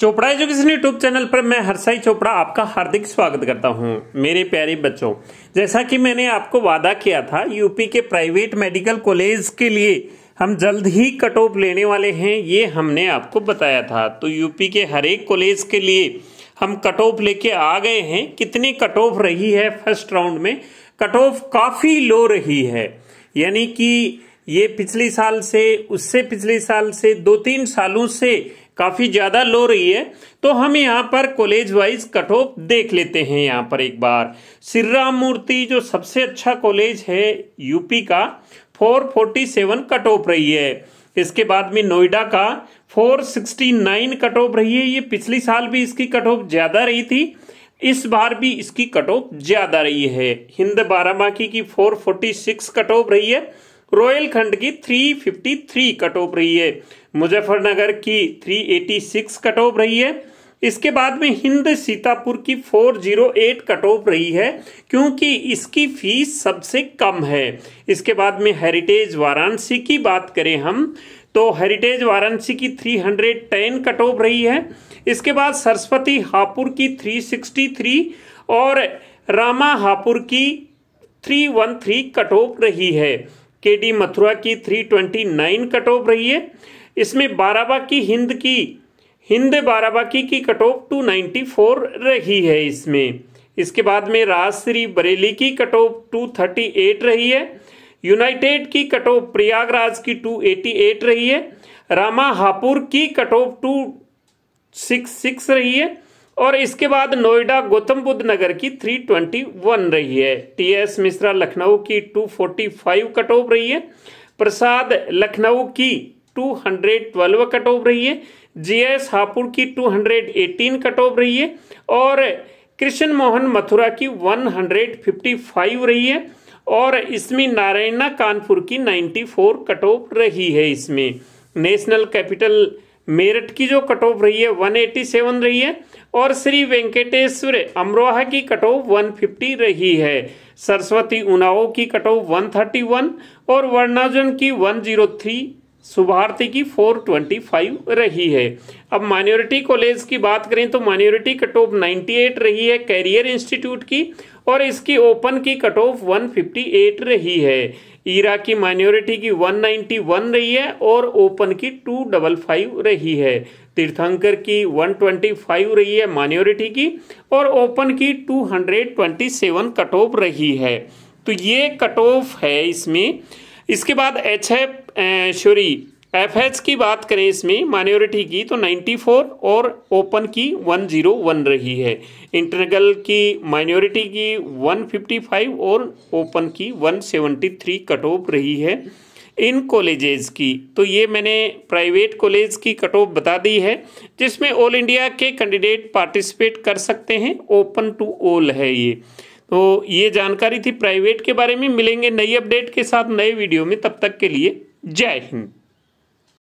Chopra education YouTube channel पर मैं हरसाई चोपड़ा आपका हार्दिक स्वागत करता हूं मेरे प्यारे बच्चों जैसा कि मैंने आपको वादा किया था यूपी के प्राइवेट मेडिकल कॉलेज के लिए हम जल्द ही कट ऑफ लेने वाले हैं ये हमने आपको बताया था तो यूपी के हर एक कॉलेज के लिए हम कट ऑफ लेके आ गए हैं कितनी कट ऑफ रही है फर्स्ट राउंड में कट ऑफ काफ़ी लो रही है यानी कि ये पिछले साल से उससे पिछले साल से दो तीन सालों से काफ़ी ज़्यादा लो रही है तो हम यहाँ पर कॉलेज वाइज कट ऑफ देख लेते हैं यहाँ पर एक बार श्रीराम मूर्ति जो सबसे अच्छा कॉलेज है यूपी का 447 कट ऑफ रही है इसके बाद में नोएडा का 469 कट ऑफ रही है ये पिछले साल भी इसकी कट ऑफ ज़्यादा रही थी इस बार भी इसकी कट ऑफ ज़्यादा रही है हिंद बाराबांकी की 446 कट ऑफ रही है रॉयल खंड की 353 कट ऑफ रही है मुजफ्फरनगर की 386 कट ऑफ रही है इसके बाद में हिंद सीतापुर की 408 कट ऑफ रही है क्योंकि इसकी फीस सबसे कम है इसके बाद में हेरिटेज वाराणसी की बात करें हम तो हेरिटेज वाराणसी की 310 कट ऑफ रही है इसके बाद सरस्वती हापुर की 363 और रामा हापुर की 313 कट ऑफ रही है के डी मथुरा की 329 कट ऑफ रही है इसमें बाराबा की हिंद की हिंद बाराबाकी की कट ऑफ फोर रही है इसमें इसके बाद में राजश्री बरेली की कट ऑफ एट रही है यूनाइटेड की कट ऑफ प्रयागराज की 288 रही है रामा हापुर की कट ऑफ सिक्स रही है और इसके बाद नोएडा गौतम बुद्ध नगर की 321 रही है टी एस मिश्रा लखनऊ की 245 कट ऑफ रही है प्रसाद लखनऊ की 212 कट ऑफ रही है जीएस हापुड़ की 218 कट ऑफ रही है और कृष्ण मोहन मथुरा की 155 रही है और इसमें नारायणा कानपुर की 94 कट ऑफ रही है इसमें नेशनल कैपिटल मेरठ की जो कट ऑफ रही है 187 रही है और श्री वेंकटेश्वर अमरोहा की कट ऑफ 150 रही है सरस्वती उनाओ की कट ऑफ 131 और वर्णाजन की 103 शुभार्थी की 425 रही है अब माइनॉरिटी कॉलेज की बात करें तो माइनॉरिटी कट ऑफ नाइन्टी रही है कैरियर इंस्टीट्यूट की और इसकी ओपन की कट ऑफ वन रही है ईरा की माइनॉरिटी की 191 रही है और ओपन की 255 रही है तीर्थंकर की 125 रही है माइनॉरिटी की और ओपन की 227 कट ऑफ रही है तो ये कट ऑफ है इसमें इसके बाद एच है शोरी एफ एच की बात करें इसमें माइनॉरिटी की तो 94 और ओपन की 101 रही है इंटरगल की माइनॉरिटी की 155 और ओपन की 173 कट ऑफ रही है इन कॉलेजेस की तो ये मैंने प्राइवेट कॉलेज की कट ऑफ बता दी है जिसमें ऑल इंडिया के कैंडिडेट पार्टिसिपेट कर सकते हैं ओपन टू ऑल है ये तो ये जानकारी थी प्राइवेट के बारे में मिलेंगे नई अपडेट के साथ नए वीडियो में तब तक के लिए जय हिंद